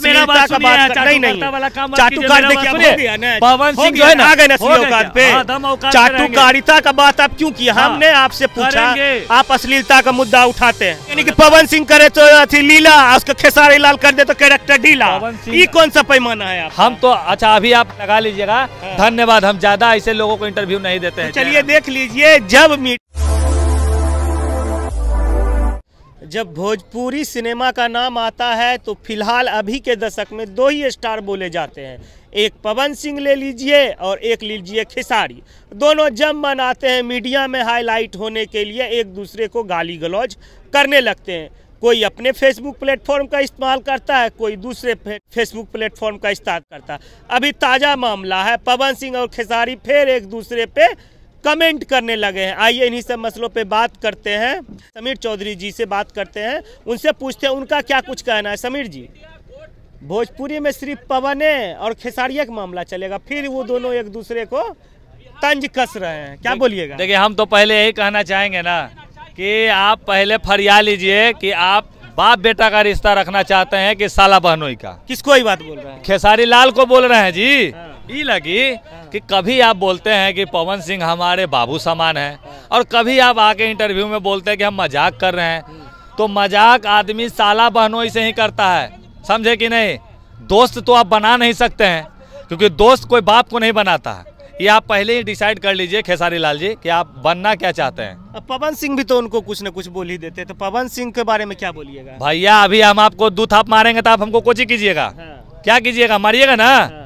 का बात नहीं पवन सिंह हाँ, चाटुकारिता का बात आप क्यों किया हाँ, हमने आपसे पूछा आप अश्लीलता का मुद्दा उठाते हैं यानी कि पवन सिंह करे तो अथी लीला उसका खेसारी लाल कर दे तो कैरेक्टर ढीला ये कौन सा पैमाना है हम तो अच्छा अभी आप लगा लीजिएगा हाँ। धन्यवाद हम ज्यादा ऐसे लोगों को इंटरव्यू नहीं देते हैं तो चलिए देख लीजिए जब मीट जब भोजपुरी सिनेमा का नाम आता है तो फिलहाल अभी के दशक में दो ही स्टार बोले जाते हैं एक पवन सिंह ले लीजिए और एक लीजिए खिसारी दोनों जब मन आते हैं मीडिया में हाईलाइट होने के लिए एक दूसरे को गाली गलौज करने लगते हैं कोई अपने फेसबुक प्लेटफॉर्म का इस्तेमाल करता है कोई दूसरे फेसबुक प्लेटफॉर्म का इस्तेमाल करता है अभी ताज़ा मामला है पवन सिंह और खेसारी फिर एक दूसरे पे कमेंट करने लगे हैं आइए इन्हीं सब मसलों पे बात करते हैं समीर चौधरी जी से बात करते हैं उनसे पूछते हैं उनका क्या कुछ कहना है समीर जी भोजपुरी में सिर्फ पवने और खेसारिया का मामला चलेगा फिर वो दोनों एक दूसरे को तंज कस रहे हैं क्या बोलिएगा देखिए हम तो पहले यही कहना चाहेंगे ना कि आप पहले फरिया लीजिए कि आप बाप बेटा का रिश्ता रखना चाहते हैं कि साला बहनोई का किसको ही बात बोल रहे हैं खेसारी लाल को बोल रहे हैं जी हाँ। ई लगी हाँ। कि कभी आप बोलते हैं कि पवन सिंह हमारे बाबू समान हैं और कभी आप आके इंटरव्यू में बोलते हैं कि हम मजाक कर रहे हैं तो मजाक आदमी साला बहनोई से ही करता है समझे कि नहीं दोस्त तो आप बना नहीं सकते हैं क्योंकि दोस्त कोई बाप को नहीं बनाता ये आप पहले ही डिसाइड कर लीजिए खेसारी लाल जी कि आप बनना क्या चाहते हैं पवन सिंह भी तो उनको कुछ न कुछ बोल ही देते तो पवन सिंह के बारे में क्या बोलिएगा भैया अभी हम आपको दू थाप मारेंगे तो आप हमको कोची कीजिएगा हाँ। क्या कीजिएगा मारिएगा ना हाँ।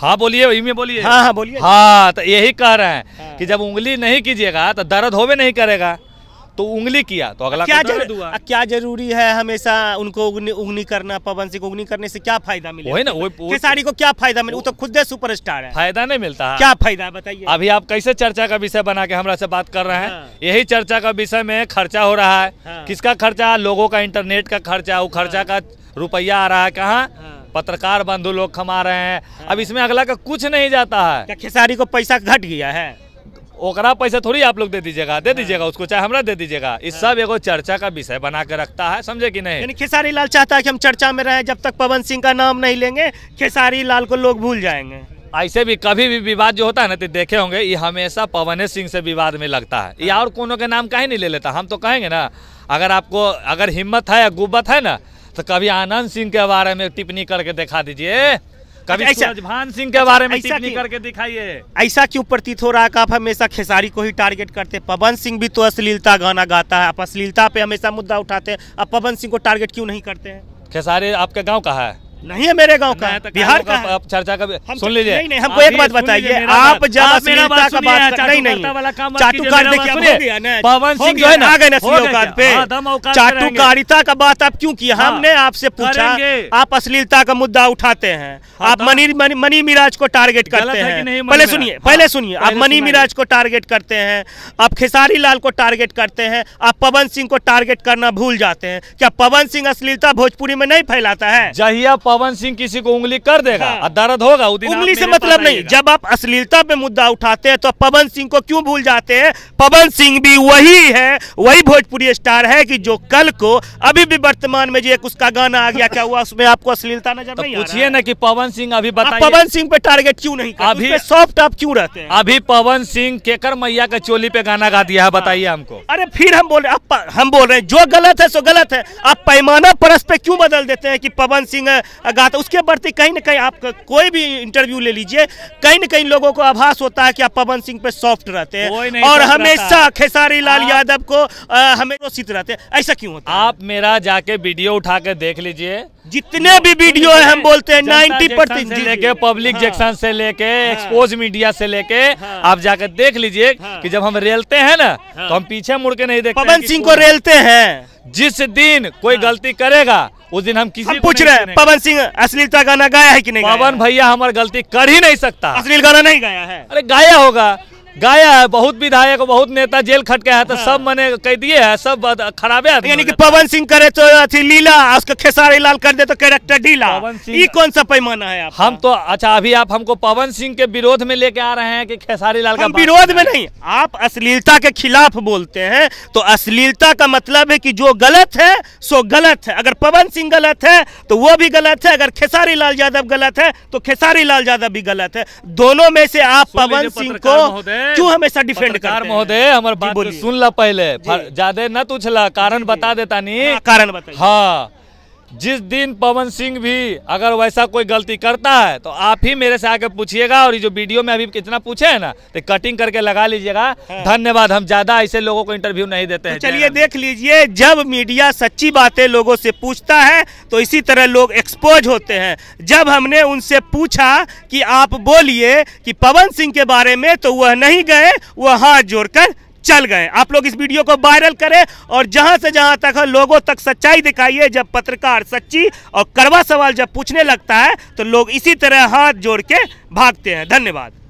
हाँ बोलिए वही में बोलिए हाँ हाँ बोलिए हाँ तो यही कह रहे हैं हाँ। कि जब उंगली नहीं कीजिएगा तो दर्द होवे नहीं करेगा तो उंगली किया तो अगला क्या जरूर, हुआ क्या जरूरी है हमेशा उनको उगनी, उगनी करना पवन सिंह उगनी करने से क्या फायदा मिले वही ना वही खेसारी को क्या फायदा मिले वो तो खुद सुपरस्टार है फायदा नहीं मिलता है क्या फायदा बताइए अभी आप कैसे चर्चा का विषय बना के हमारा से बात कर रहे हैं हाँ। यही चर्चा का विषय में खर्चा हो रहा है हाँ। किसका खर्चा लोगों का इंटरनेट का खर्चा वो खर्चा हाँ। का रुपया आ रहा है कहाँ हाँ। पत्रकार बंधु लोग कमा रहे हैं हाँ। अब इसमें अगला का कुछ नहीं जाता है क्या खेसारी को पैसा घट गया है ओकरा पैसा थोड़ी आप लोग दे दीजिएगा दे हाँ। दीजिएगा उसको चाहे हमरा दे दीजिएगा इस हाँ। सब एगो चर्चा का विषय बना के रखता है समझे कि नहीं यानी खेसारी लाल चाहता है कि हम चर्चा में रहें जब तक पवन सिंह का नाम नहीं लेंगे खेसारी लाल को लोग भूल जाएंगे ऐसे भी कभी भी विवाद जो होता है ना तो देखे होंगे ये हमेशा पवन सिंह से विवाद में लगता है ये और को के नाम कहीं नहीं ले लेता हम तो कहेंगे ना अगर आपको अगर हिम्मत है या गुब्बत है ना तो कभी आनंद सिंह के बारे में टिप्पणी करके दिखा दीजिए कभी अच्छा, भान सिंह के बारे में टिप्पणी करके दिखाइए ऐसा क्यों प्रतीत हो रहा है आप हमेशा खेसारी को ही टारगेट करते हैं पवन सिंह भी तो अश्लीलता गाना गाता है आप अश्लीलता पे हमेशा मुद्दा उठाते हैं आप पवन सिंह को टारगेट क्यों नहीं करते हैं खेसारी आपके गाँव का है नहीं है मेरे गांव का तो बिहार का आप चर्चा का सुन तो- लीजिए नहीं नहीं हमको एक बात बताइए आप जब का बात नहीं नहीं चाटुकार देखिए पवन सिंह जो है ना आ गए ना पे हाँ, चाटुकारिता का बात आप क्यों किया हाँ, हमने आपसे पूछा आप अश्लीलता का मुद्दा उठाते हैं हाँ, आप मनी मनी मिराज को टारगेट करते हैं पहले सुनिए पहले सुनिए आप मनी मिराज को टारगेट करते हैं आप खेसारी लाल को टारगेट करते हैं आप पवन सिंह को टारगेट करना भूल जाते हैं क्या पवन सिंह अश्लीलता भोजपुरी में नहीं फैलाता है जहिया पवन सिंह किसी को उंगली कर देगा हाँ। दर्द होगा उंगली से मतलब नहीं जब आप अश्लीलता पे मुद्दा उठाते हैं तो पवन सिंह को क्यों भूल जाते हैं पवन सिंह भी वही है वही भोजपुरी स्टार है कि जो कल को अभी भी वर्तमान में जो एक उसका गाना आ गया क्या हुआ उसमें आपको अश्लीलता नजर तो पूछिए ना कि पवन सिंह अभी पवन सिंह पे टारगेट क्यों नहीं अभी सॉफ्ट आप क्यों रहते हैं अभी पवन सिंह केकर मैया के चोली पे गाना गा दिया है हाँ। बताइए हमको अरे फिर हम बोल रहे हम बोल रहे हैं जो गलत है सो गलत है आप पैमाना परस पे क्यों बदल देते हैं कि पवन सिंह गाता उसके प्रति कहीं ना कहीं आप कोई भी इंटरव्यू ले लीजिए कहीं ना कहीं लोगों को आभास होता है कि आप पवन सिंह पे सॉफ्ट रहते हैं और हमेशा खेसारी लाल यादव को हमेशा रोषित रहते हैं ऐसा क्यों होता आप मेरा जाके वीडियो उठा के देख लीजिए जितने भी वीडियो है हम बोलते हैं नाइन्टी परसेंट लेके पब्लिक जेक्शन से लेके एक्सपोज हाँ। मीडिया से लेके हाँ। हाँ। आप जाकर देख लीजिए कि जब हम रेलते हैं ना तो हम पीछे मुड़ के नहीं देखते पवन सिंह को रेलते हैं जिस दिन कोई हाँ। गलती करेगा उस दिन हम किसी हम पूछ रहे हैं पवन सिंह अश्लीलता गाना गाया है कि नहीं पवन भैया हमारे गलती कर ही नहीं सकता अश्लील गाना नहीं गाया है अरे गाया होगा गया है बहुत विधायक बहुत नेता जेल खटके है तो हाँ। सब मैंने कह दिए है सब खराबे है यानी कि पवन सिंह करे तो अथी लीला उसका खेसारी लाल कर दे तो कैरेक्टर ढीला ये कौन सा पैमाना है आप हम तो अच्छा अभी आप हमको पवन सिंह के विरोध में लेके आ रहे हैं कि खेसारी लाल का विरोध में नहीं आप अश्लीलता के खिलाफ बोलते हैं तो अश्लीलता का मतलब है की जो गलत है सो गलत है अगर पवन सिंह गलत है तो वो भी गलत है अगर खेसारी लाल यादव गलत है तो खेसारी लाल यादव भी गलत है दोनों में से आप पवन सिंह को क्यों हमेशा डिफेंड कर महोदय हमारे बात सुन ला पहले ज्यादा न तुझला हाँ, कारण बता देता नहीं कारण बता हाँ जिस दिन पवन सिंह भी अगर वैसा कोई गलती करता है तो आप ही मेरे से आके पूछिएगा और ये जो वीडियो में अभी कितना पूछे है ना तो कटिंग करके लगा लीजिएगा हाँ। धन्यवाद हम ज्यादा ऐसे लोगों को इंटरव्यू नहीं देते तो हैं चलिए देख लीजिए जब मीडिया सच्ची बातें लोगों से पूछता है तो इसी तरह लोग एक्सपोज होते हैं जब हमने उनसे पूछा कि आप बोलिए कि पवन सिंह के बारे में तो वह नहीं गए वह हाथ जोड़कर चल गए आप लोग इस वीडियो को वायरल करें और जहां से जहां तक है लोगों तक सच्चाई दिखाइए जब पत्रकार सच्ची और करवा सवाल जब पूछने लगता है तो लोग इसी तरह हाथ जोड़ के भागते हैं धन्यवाद